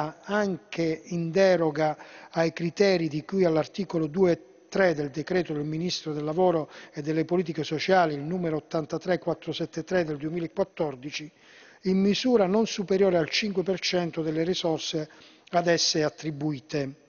fitta anche in deroga ai criteri di cui all'articolo 2 3 del decreto del Ministro del Lavoro e delle Politiche Sociali, il numero 83473 del 2014, in misura non superiore al 5% delle risorse ad esse attribuite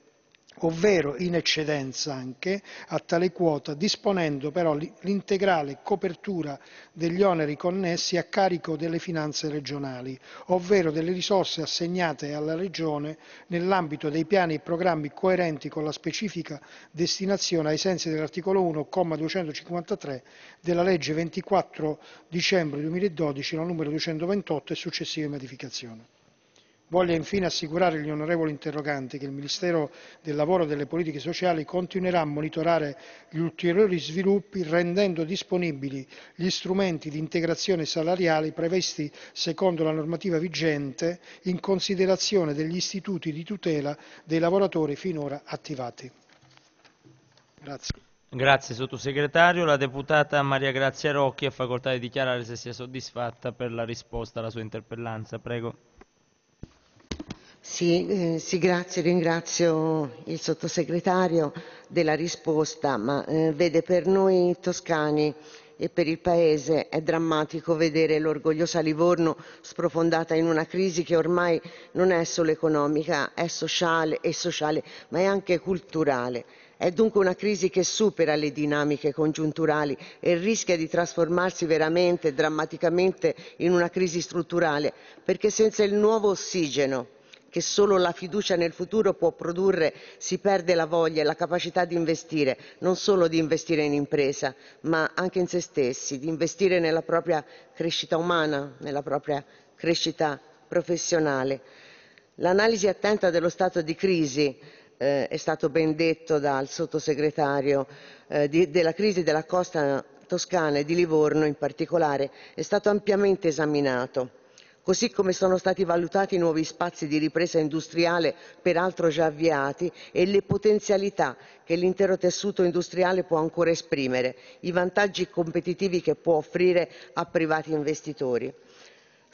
ovvero in eccedenza anche a tale quota, disponendo però l'integrale copertura degli oneri connessi a carico delle finanze regionali, ovvero delle risorse assegnate alla Regione nell'ambito dei piani e programmi coerenti con la specifica destinazione ai sensi dell'articolo 1,253 della legge 24 dicembre 2012, n. 228 e successive modificazioni. Voglio infine assicurare gli onorevoli interroganti che il Ministero del Lavoro e delle Politiche Sociali continuerà a monitorare gli ulteriori sviluppi rendendo disponibili gli strumenti di integrazione salariale previsti secondo la normativa vigente in considerazione degli istituti di tutela dei lavoratori finora attivati. Grazie. Grazie sottosegretario. La deputata Maria Grazia Rocchi ha facoltà di dichiarare se sia soddisfatta per la risposta alla sua interpellanza. Prego. Sì, eh, sì, grazie, ringrazio il sottosegretario della risposta, ma eh, vede per noi toscani e per il Paese è drammatico vedere l'orgogliosa Livorno sprofondata in una crisi che ormai non è solo economica, è sociale, e sociale ma è anche culturale. È dunque una crisi che supera le dinamiche congiunturali e rischia di trasformarsi veramente, drammaticamente, in una crisi strutturale, perché senza il nuovo ossigeno che solo la fiducia nel futuro può produrre, si perde la voglia e la capacità di investire, non solo di investire in impresa, ma anche in se stessi, di investire nella propria crescita umana, nella propria crescita professionale. L'analisi attenta dello stato di crisi eh, è stato ben detto dal sottosegretario eh, di, della crisi della costa toscana e di Livorno in particolare, è stato ampiamente esaminato così come sono stati valutati i nuovi spazi di ripresa industriale, peraltro già avviati, e le potenzialità che l'intero tessuto industriale può ancora esprimere, i vantaggi competitivi che può offrire a privati investitori.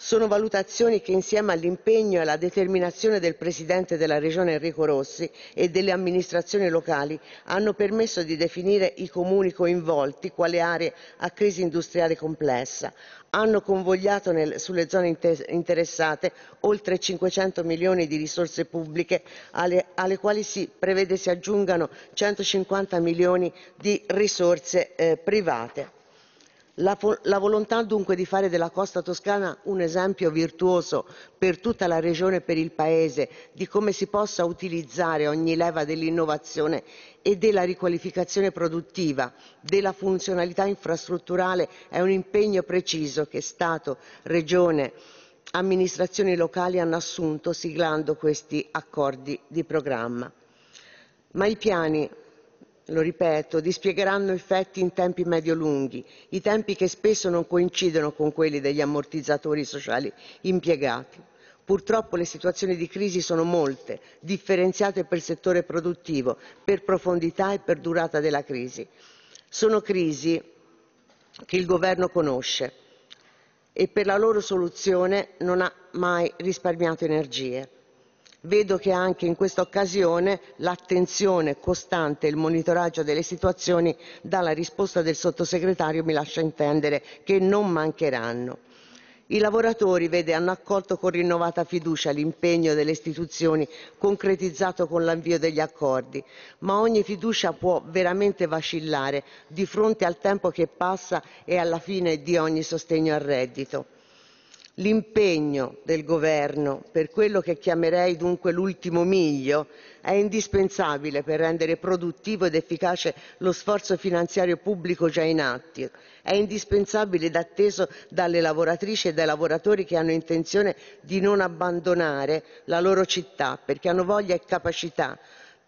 Sono valutazioni che, insieme all'impegno e alla determinazione del presidente della Regione Enrico Rossi e delle amministrazioni locali, hanno permesso di definire i comuni coinvolti quale aree a crisi industriale complessa. Hanno convogliato nel, sulle zone interessate oltre 500 milioni di risorse pubbliche alle, alle quali si prevede si aggiungano 150 milioni di risorse eh, private. La, la, volontà dunque di fare della costa toscana un esempio virtuoso per tutta la regione e per il Paese di come si possa utilizzare ogni leva dell'innovazione e della riqualificazione produttiva, della funzionalità infrastrutturale è un impegno preciso che Stato, Regione, amministrazioni locali hanno assunto siglando questi accordi di programma. Ma i piani lo ripeto, dispiegheranno effetti in tempi medio-lunghi, i tempi che spesso non coincidono con quelli degli ammortizzatori sociali impiegati. Purtroppo le situazioni di crisi sono molte, differenziate per settore produttivo, per profondità e per durata della crisi. Sono crisi che il governo conosce e per la loro soluzione non ha mai risparmiato energie. Vedo che anche in questa occasione l'attenzione costante e il monitoraggio delle situazioni dalla risposta del Sottosegretario mi lascia intendere che non mancheranno. I lavoratori hanno accolto con rinnovata fiducia l'impegno delle istituzioni concretizzato con l'avvio degli accordi, ma ogni fiducia può veramente vacillare di fronte al tempo che passa e alla fine di ogni sostegno al reddito. L'impegno del Governo per quello che chiamerei dunque l'ultimo miglio è indispensabile per rendere produttivo ed efficace lo sforzo finanziario pubblico già in atto. È indispensabile ed atteso dalle lavoratrici e dai lavoratori che hanno intenzione di non abbandonare la loro città perché hanno voglia e capacità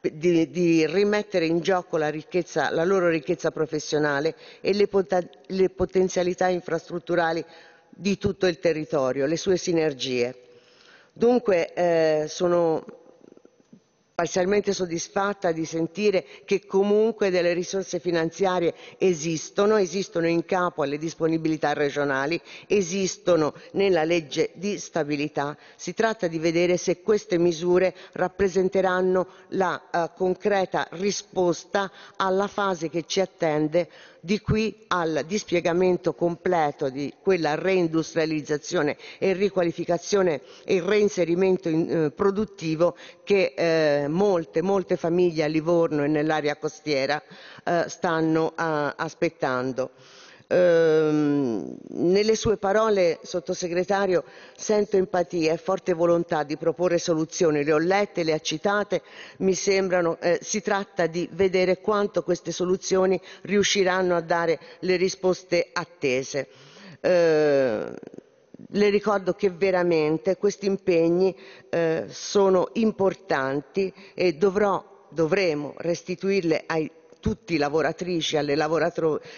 di, di, rimettere in gioco la, ricchezza, la loro ricchezza professionale e le, pot- le potenzialità infrastrutturali di tutto il territorio, le sue sinergie. Dunque eh, sono parzialmente soddisfatta di sentire che comunque delle risorse finanziarie esistono, esistono in capo alle disponibilità regionali, esistono nella legge di stabilità. Si tratta di vedere se queste misure rappresenteranno la uh, concreta risposta alla fase che ci attende di qui al dispiegamento completo di quella reindustrializzazione e riqualificazione e reinserimento in, eh, produttivo che eh, molte, molte famiglie a Livorno e nell'area costiera eh, stanno eh, aspettando. Ehm, nelle sue parole, sottosegretario, sento empatia e forte volontà di proporre soluzioni. Le ho lette, le ha citate, mi sembrano, eh, si tratta di vedere quanto queste soluzioni riusciranno a dare le risposte attese. Ehm, le ricordo che veramente questi impegni eh, sono importanti e dovrò, dovremo restituirle ai tutti i lavoratrici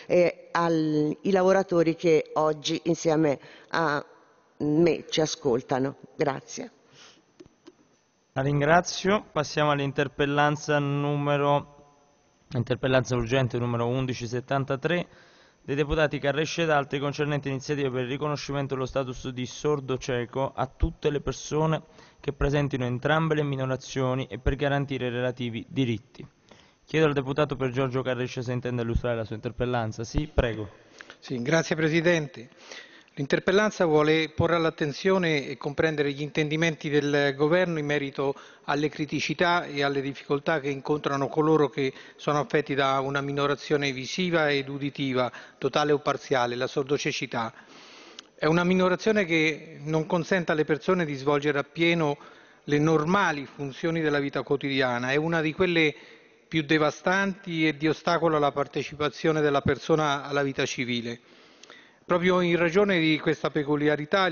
e i lavoratori che oggi insieme a me ci ascoltano. Grazie. La ringrazio. Passiamo all'interpellanza urgente numero 1173 dei deputati Carresce ed altri concernente iniziative per il riconoscimento dello status di sordo cieco a tutte le persone che presentino entrambe le minorazioni e per garantire i relativi diritti. Chiedo al deputato per Giorgio Carresce se intende illustrare la sua interpellanza. Sì, prego. Sì, grazie Presidente. L'interpellanza vuole porre all'attenzione e comprendere gli intendimenti del Governo in merito alle criticità e alle difficoltà che incontrano coloro che sono affetti da una minorazione visiva ed uditiva, totale o parziale, la sordocecità. È una minorazione che non consente alle persone di svolgere appieno le normali funzioni della vita quotidiana, è una di quelle più devastanti e di ostacolo alla partecipazione della persona alla vita civile. Proprio in ragione di questa peculiarità